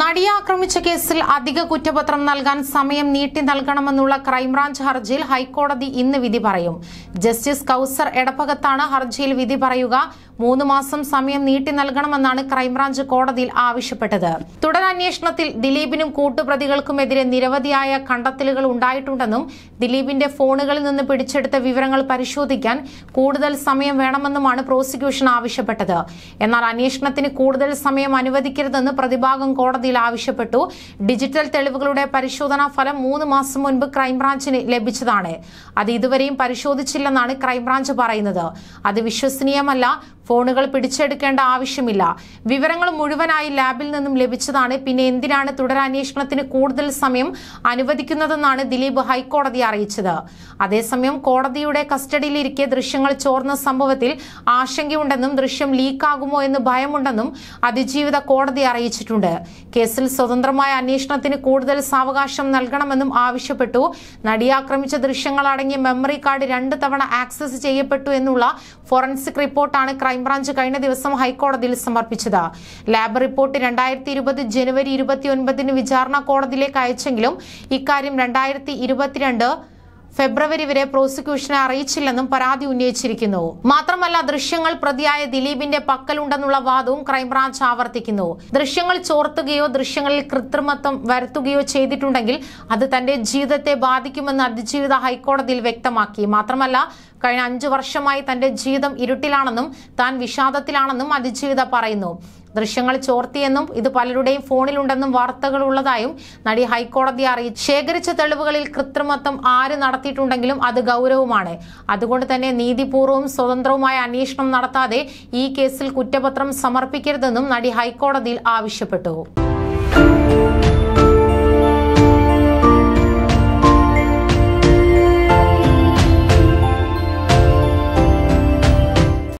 നടിയെ ആക്രമിച്ച കേസിൽ അധിക കുറ്റപത്രം നൽകാൻ സമയം നീട്ടി നൽകണമെന്നുള്ള ക്രൈംബ്രാഞ്ച് ഹർജിയിൽ ഹൈക്കോടതി ഇന്ന് വിധി പറയും ജസ്റ്റിസ് കൌസർ എടപ്പകത്താണ് ഹർജിയിൽ വിധി പറയുക മൂന്ന് മാസം സമയം നീട്ടി നൽകണമെന്നാണ് ക്രൈംബ്രാഞ്ച് കോടതിയിൽ ആവശ്യപ്പെട്ടത് തുടരന്വേഷണത്തിൽ ദിലീപിനും കൂട്ടുപ്രതികൾക്കുമെതിരെ നിരവധിയായ കണ്ടെത്തലുകൾ ഉണ്ടായിട്ടുണ്ടെന്നും ദിലീപിന്റെ ഫോണുകളിൽ നിന്ന് പിടിച്ചെടുത്ത വിവരങ്ങൾ പരിശോധിക്കാൻ കൂടുതൽ സമയം വേണമെന്നുമാണ് പ്രോസിക്യൂഷൻ ആവശ്യപ്പെട്ടത് എന്നാൽ അന്വേഷണത്തിന് കൂടുതൽ സമയം അനുവദിക്കരുതെന്ന് പ്രതിഭാഗം കോടതി കോടതിയിൽ ആവശ്യപ്പെട്ടു ഡിജിറ്റൽ തെളിവുകളുടെ പരിശോധനാ ഫലം മൂന്ന് മാസം മുൻപ് ക്രൈംബ്രാഞ്ചിന് ലഭിച്ചതാണ് അത് ഇതുവരെയും പരിശോധിച്ചില്ലെന്നാണ് ക്രൈംബ്രാഞ്ച് പറയുന്നത് അത് വിശ്വസനീയമല്ല ഫോണുകൾ പിടിച്ചെടുക്കേണ്ട ആവശ്യമില്ല വിവരങ്ങൾ മുഴുവനായി ലാബിൽ നിന്നും ലഭിച്ചതാണ് പിന്നെ എന്തിനാണ് തുടരന്വേഷണത്തിന് കൂടുതൽ സമയം അനുവദിക്കുന്നതെന്നാണ് ദിലീപ് ഹൈക്കോടതിയെ അറിയിച്ചത് അതേസമയം കോടതിയുടെ കസ്റ്റഡിയിലിരിക്കെ ദൃശ്യങ്ങൾ ചോർന്ന സംഭവത്തിൽ ആശങ്കയുണ്ടെന്നും ദൃശ്യം ലീക്കാകുമോ എന്ന് ഭയമുണ്ടെന്നും അതിജീവിത കോടതി അറിയിച്ചിട്ടുണ്ട് കേസിൽ സ്വതന്ത്രമായ അന്വേഷണത്തിന് കൂടുതൽ സാവകാശം നൽകണമെന്നും ആവശ്യപ്പെട്ടു നടിയെ ആക്രമിച്ച ദൃശ്യങ്ങളടങ്ങിയ മെമ്മറി കാർഡ് രണ്ട് തവണ ആക്സസ് ചെയ്യപ്പെട്ടു എന്നുള്ള ഫോറൻസിക് റിപ്പോർട്ടാണ് ക്രൈം ക്രൈംബ്രാഞ്ച് കഴിഞ്ഞ ദിവസം ഹൈക്കോടതിയിൽ സമർപ്പിച്ചത് ലാബ് റിപ്പോർട്ട് രണ്ടായിരത്തി ഇരുപത് ജനുവരി ഇരുപത്തിയൊൻപതിന് വിചാരണ കോടതിയിലേക്ക് അയച്ചെങ്കിലും ഇക്കാര്യം രണ്ടായിരത്തി ഇരുപത്തിരണ്ട് ഫെബ്രുവരി വരെ പ്രോസിക്യൂഷനെ അറിയിച്ചില്ലെന്നും പരാതി ഉന്നയിച്ചിരിക്കുന്നു മാത്രമല്ല ദൃശ്യങ്ങൾ പ്രതിയായ ദിലീപിന്റെ പക്കലുണ്ടെന്നുള്ള വാദവും ക്രൈംബ്രാഞ്ച് ആവർത്തിക്കുന്നു ദൃശ്യങ്ങൾ ചോർത്തുകയോ ദൃശ്യങ്ങളിൽ കൃത്രിമത്വം വരുത്തുകയോ ചെയ്തിട്ടുണ്ടെങ്കിൽ അത് തന്റെ ജീവിതത്തെ ബാധിക്കുമെന്ന് അതിജീവിത ഹൈക്കോടതിയിൽ വ്യക്തമാക്കി മാത്രമല്ല കഴിഞ്ഞ അഞ്ചു വർഷമായി തന്റെ ജീവിതം ഇരുട്ടിലാണെന്നും താൻ വിഷാദത്തിലാണെന്നും അതിജീവിത പറയുന്നു ദൃശ്യങ്ങൾ ചോർത്തിയെന്നും ഇത് പലരുടെയും ഫോണിലുണ്ടെന്നും വാർത്തകൾ ഉള്ളതായും നടി ഹൈക്കോടതി അറിയിച്ചു ശേഖരിച്ച തെളിവുകളിൽ കൃത്രിമത്വം ആര് നടത്തിയിട്ടുണ്ടെങ്കിലും അത് ഗൗരവമാണ് അതുകൊണ്ട് തന്നെ നീതിപൂർവ്വവും സ്വതന്ത്രവുമായ അന്വേഷണം നടത്താതെ ഈ കേസിൽ കുറ്റപത്രം സമർപ്പിക്കരുതെന്നും നടി ഹൈക്കോടതിയിൽ ആവശ്യപ്പെട്ടു